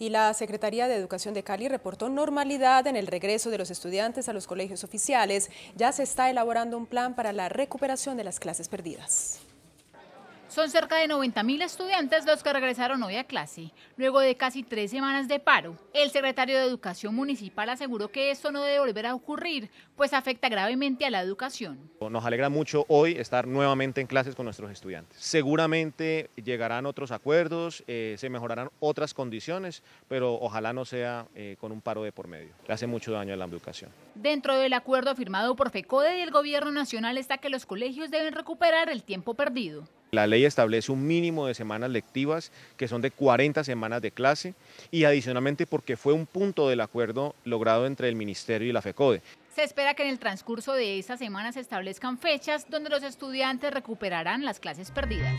Y la Secretaría de Educación de Cali reportó normalidad en el regreso de los estudiantes a los colegios oficiales. Ya se está elaborando un plan para la recuperación de las clases perdidas. Son cerca de 90.000 estudiantes los que regresaron hoy a clase, luego de casi tres semanas de paro. El secretario de Educación Municipal aseguró que esto no debe volver a ocurrir, pues afecta gravemente a la educación. Nos alegra mucho hoy estar nuevamente en clases con nuestros estudiantes. Seguramente llegarán otros acuerdos, eh, se mejorarán otras condiciones, pero ojalá no sea eh, con un paro de por medio. Le hace mucho daño a la educación. Dentro del acuerdo firmado por FECODE y el Gobierno Nacional está que los colegios deben recuperar el tiempo perdido. La ley establece un mínimo de semanas lectivas, que son de 40 semanas de clase, y adicionalmente porque fue un punto del acuerdo logrado entre el Ministerio y la FECODE. Se espera que en el transcurso de esta semana se establezcan fechas donde los estudiantes recuperarán las clases perdidas.